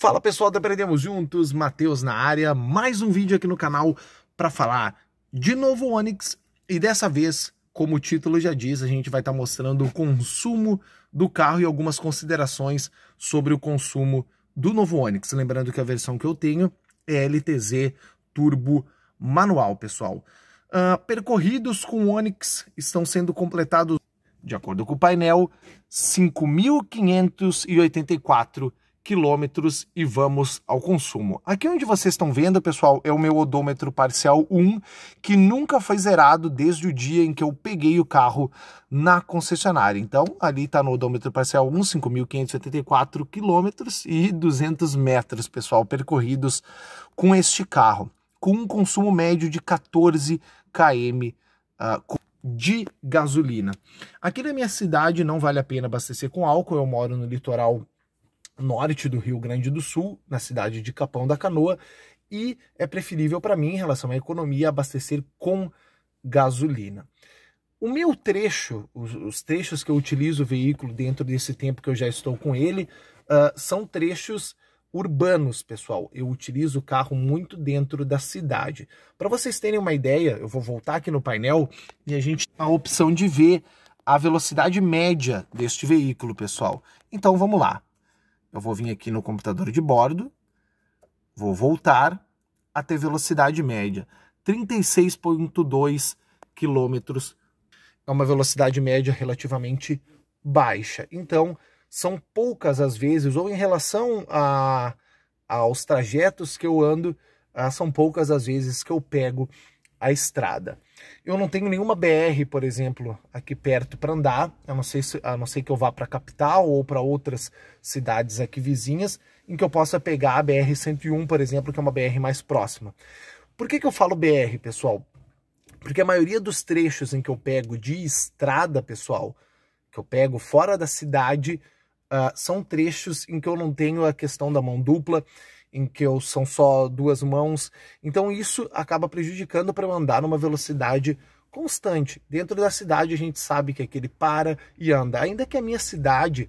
Fala pessoal, aprendemos juntos, Matheus na área, mais um vídeo aqui no canal para falar de novo Onix e dessa vez, como o título já diz, a gente vai estar tá mostrando o consumo do carro e algumas considerações sobre o consumo do novo Onix, lembrando que a versão que eu tenho é LTZ Turbo Manual, pessoal. Uh, percorridos com Onix estão sendo completados, de acordo com o painel, 5.584 km quilômetros e vamos ao consumo. Aqui onde vocês estão vendo, pessoal, é o meu odômetro parcial 1, que nunca foi zerado desde o dia em que eu peguei o carro na concessionária. Então, ali está no odômetro parcial 1, 5.584 quilômetros e 200 metros, pessoal, percorridos com este carro, com um consumo médio de 14 km uh, de gasolina. Aqui na minha cidade não vale a pena abastecer com álcool, eu moro no litoral norte do Rio Grande do Sul, na cidade de Capão da Canoa, e é preferível para mim, em relação à economia, abastecer com gasolina. O meu trecho, os, os, trechos que eu utilizo o veículo dentro desse tempo que eu já estou com ele, uh, são trechos urbanos, pessoal. Eu utilizo o carro muito dentro da cidade. Para vocês terem uma ideia, eu vou voltar aqui no painel e a gente tem a opção de ver a velocidade média deste veículo, pessoal. Então vamos lá. Eu vou vir aqui no computador de bordo, vou voltar até velocidade média, 36.2 km. É uma velocidade média relativamente baixa. Então, são poucas as vezes, ou em relação a, aos trajetos que eu ando, ah, são poucas as vezes que eu pego a estrada. Eu não tenho nenhuma BR, por exemplo, aqui perto para andar, a não, ser se, a não ser que eu vá para a capital ou para outras cidades aqui vizinhas, em que eu possa pegar a BR-101, por exemplo, que é uma BR mais próxima. Por que, que eu falo BR, pessoal? Porque a maioria dos trechos em que eu pego de estrada, pessoal, que eu pego fora da cidade, uh, são trechos em que eu não tenho a questão da mão dupla em que eu são só duas mãos. Então isso acaba prejudicando para eu andar numa velocidade constante. Dentro da cidade a gente sabe que aquele é para e anda. Ainda que a minha cidade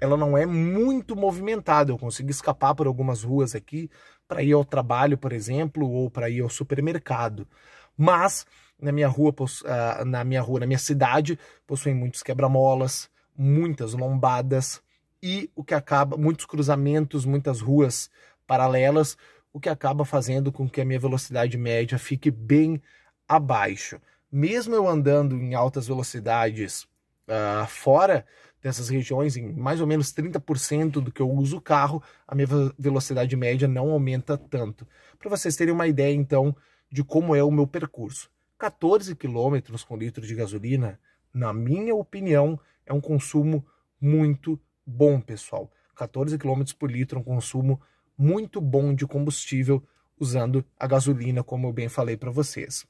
ela não é muito movimentada, eu consigo escapar por algumas ruas aqui para ir ao trabalho, por exemplo, ou para ir ao supermercado. Mas na minha rua, ah, na minha rua, na minha cidade, possuem muitos quebra-molas, muitas lombadas e o que acaba muitos cruzamentos, muitas ruas paralelas, o que acaba fazendo com que a minha velocidade média fique bem abaixo. Mesmo eu andando em altas velocidades uh, fora dessas regiões, em mais ou menos 30% do que eu uso o carro, a minha velocidade média não aumenta tanto. Para vocês terem uma ideia, então, de como é o meu percurso. 14 quilômetros com litro de gasolina, na minha opinião, é um consumo muito bom, pessoal. 14 quilômetros por litro é um consumo muito bom de combustível usando a gasolina, como eu bem falei para vocês.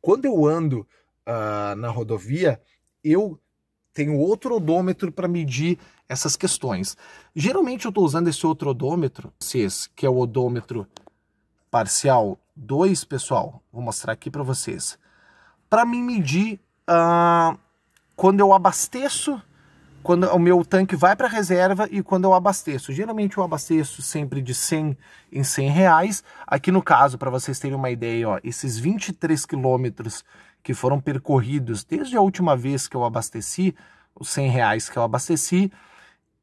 Quando eu ando uh, na rodovia, eu tenho outro odômetro para medir essas questões. Geralmente eu estou usando esse outro odômetro, vocês, que é o odômetro parcial 2, pessoal, vou mostrar aqui para vocês, para me medir uh, quando eu abasteço quando o meu tanque vai para reserva e quando eu abasteço. Geralmente eu abasteço sempre de 100 em 100 reais. Aqui no caso, para vocês terem uma ideia, ó, esses 23 quilômetros que foram percorridos desde a última vez que eu abasteci, os 100 reais que eu abasteci,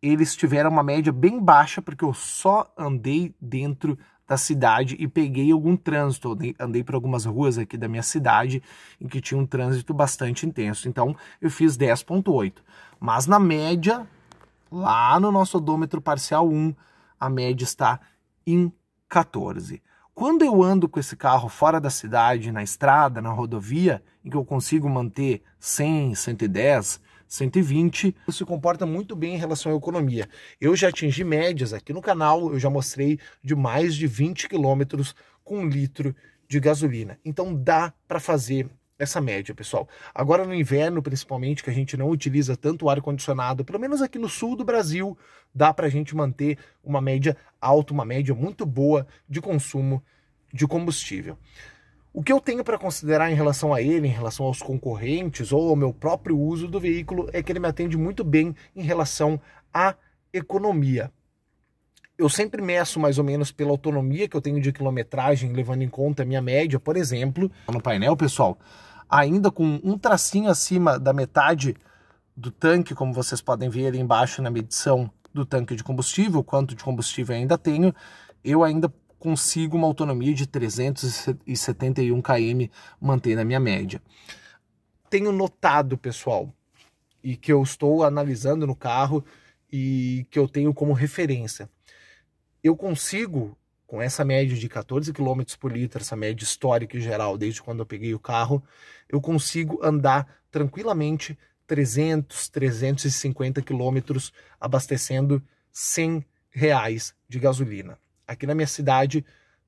eles tiveram uma média bem baixa, porque eu só andei dentro da cidade e peguei algum trânsito. Andei, por algumas ruas aqui da minha cidade em que tinha um trânsito bastante intenso. Então eu fiz 10,8. Mas na média, lá no nosso odômetro parcial 1, a média está em 14. Quando eu ando com esse carro fora da cidade, na estrada, na rodovia, em que eu consigo manter 100, 110, 120. se comporta muito bem em relação à economia. Eu já atingi médias aqui no canal, eu já mostrei de mais de 20 quilômetros com um litro de gasolina. Então dá para fazer essa média, pessoal. Agora no inverno, principalmente, que a gente não utiliza tanto ar condicionado, pelo menos aqui no sul do Brasil, dá para a gente manter uma média alta, uma média muito boa de consumo de combustível. O que eu tenho para considerar em relação a ele, em relação aos concorrentes ou ao meu próprio uso do veículo é que ele me atende muito bem em relação à economia. Eu sempre meço mais ou menos pela autonomia que eu tenho de quilometragem, levando em conta a minha média, por exemplo. No painel, pessoal, ainda com um tracinho acima da metade do tanque, como vocês podem ver ali embaixo na medição do tanque de combustível, quanto de combustível ainda tenho, eu ainda consigo uma autonomia de 371 km manter na minha média. Tenho notado, pessoal, e que eu estou analisando no carro e que eu tenho como referência. Eu consigo, com essa média de 14 km por litro, essa média histórica e geral, desde quando eu peguei o carro, eu consigo andar tranquilamente 300, 350 km abastecendo 100 reais de gasolina. Aqui na minha cidade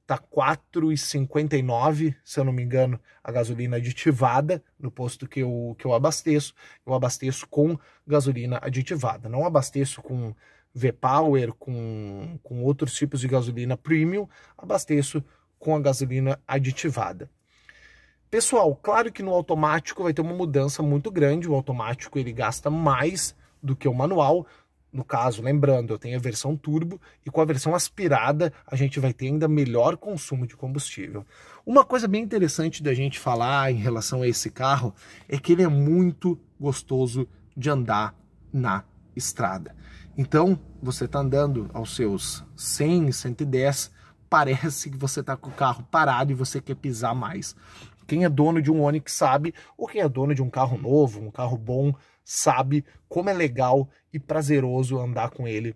tá 4,59, se eu não me engano, a gasolina aditivada no posto que eu, que eu abasteço. Eu abasteço com gasolina aditivada, não abasteço com V-Power, com, com outros tipos de gasolina premium, abasteço com a gasolina aditivada. Pessoal, claro que no automático vai ter uma mudança muito grande, o automático ele gasta mais do que o manual, no caso, lembrando, eu tenho a versão turbo e com a versão aspirada a gente vai ter ainda melhor consumo de combustível. Uma coisa bem interessante da gente falar em relação a esse carro é que ele é muito gostoso de andar na estrada. Então, você está andando aos seus 100, 110, parece que você está com o carro parado e você quer pisar mais. Quem é dono de um Onix sabe, ou quem é dono de um carro novo, um carro bom, sabe como é legal e prazeroso andar com ele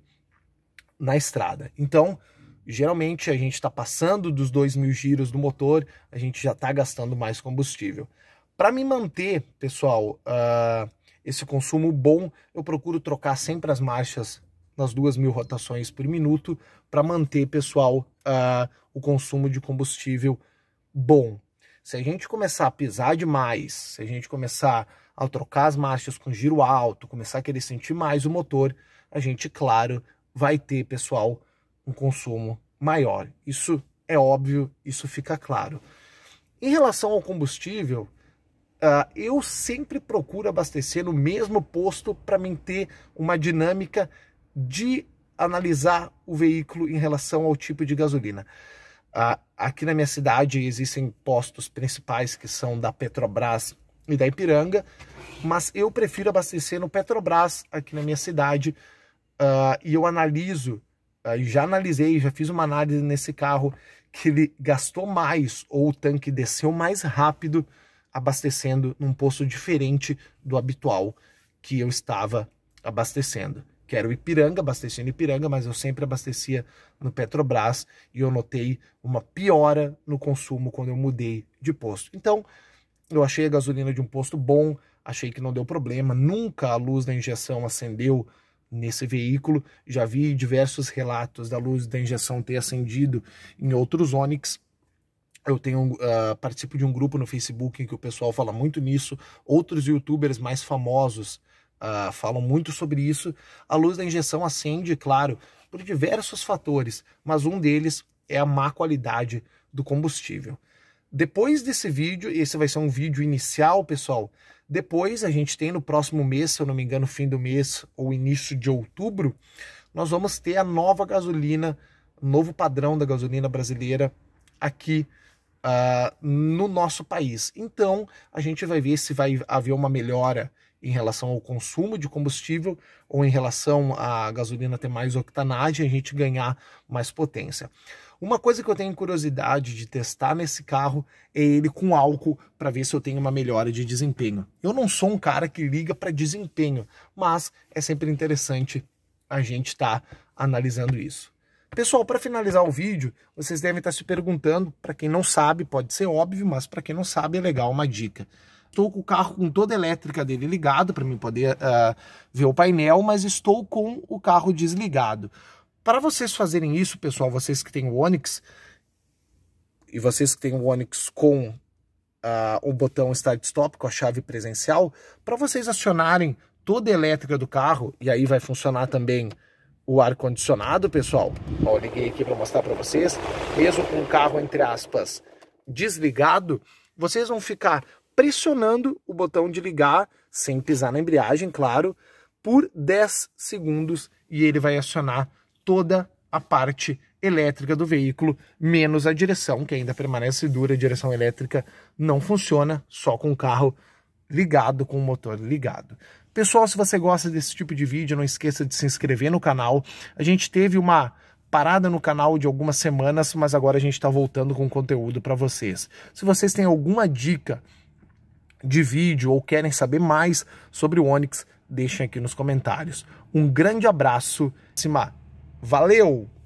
na estrada. Então, geralmente a gente está passando dos 2 mil giros do motor, a gente já está gastando mais combustível. Para me manter, pessoal, uh, esse consumo bom, eu procuro trocar sempre as marchas nas duas mil rotações por minuto para manter, pessoal, uh, o consumo de combustível bom. Se a gente começar a pisar demais, se a gente começar a trocar as marchas com giro alto, começar a querer sentir mais o motor, a gente, claro, vai ter, pessoal, um consumo maior. Isso é óbvio, isso fica claro. Em relação ao combustível, uh, eu sempre procuro abastecer no mesmo posto para manter uma dinâmica de analisar o veículo em relação ao tipo de gasolina aqui na minha cidade existem postos principais que são da Petrobras e da Ipiranga, mas eu prefiro abastecer no Petrobras aqui na minha cidade ah, e eu analiso, ah, já analisei, já fiz uma análise nesse carro que ele gastou mais ou o tanque desceu mais rápido abastecendo num posto diferente do habitual que eu estava abastecendo que era o Ipiranga, abastecia no Ipiranga, mas eu sempre abastecia no Petrobras e eu notei uma piora no consumo quando eu mudei de posto. Então, eu achei a gasolina de um posto bom, achei que não deu problema, nunca a luz da injeção acendeu nesse veículo. Já vi diversos relatos da luz da injeção ter acendido em outros Onix. Eu tenho uh, participo de um grupo no Facebook em que o pessoal fala muito nisso. Outros youtubers mais famosos uh, falam muito sobre isso. A luz da injeção acende, claro, por diversos fatores, mas um deles é a má qualidade do combustível. Depois desse vídeo, esse vai ser um vídeo inicial, pessoal. Depois a gente tem no próximo mês, se eu não me engano, fim do mês ou início de outubro, nós vamos ter a nova gasolina, novo padrão da gasolina brasileira aqui uh, no nosso país. Então a gente vai ver se vai haver uma melhora em relação ao consumo de combustível ou em relação à gasolina ter mais octanagem, a gente ganhar mais potência. Uma coisa que eu tenho curiosidade de testar nesse carro é ele com álcool para ver se eu tenho uma melhora de desempenho. Eu não sou um cara que liga para desempenho, mas é sempre interessante a gente estar tá analisando isso. Pessoal, para finalizar o vídeo, vocês devem estar tá se perguntando, para quem não sabe, pode ser óbvio, mas para quem não sabe é legal uma dica. Estou com o carro com toda a elétrica dele ligado para mim poder uh, ver o painel, mas estou com o carro desligado. Para vocês fazerem isso, pessoal, vocês que têm o Onix e vocês que têm o Onix com uh, o botão Start Stop com a chave presencial, para vocês acionarem toda a elétrica do carro e aí vai funcionar também o ar condicionado, pessoal. Ó, eu liguei aqui para mostrar para vocês, mesmo com o carro entre aspas desligado, vocês vão ficar pressionando o botão de ligar, sem pisar na embreagem, claro, por 10 segundos e ele vai acionar toda a parte elétrica do veículo, menos a direção, que ainda permanece dura, a direção elétrica não funciona, só com o carro ligado, com o motor ligado. Pessoal, se você gosta desse tipo de vídeo, não esqueça de se inscrever no canal. A gente teve uma parada no canal de algumas semanas, mas agora a gente está voltando com conteúdo para vocês. Se vocês têm alguma dica de vídeo ou querem saber mais sobre o Onix, deixem aqui nos comentários. Um grande abraço, Cima Valeu!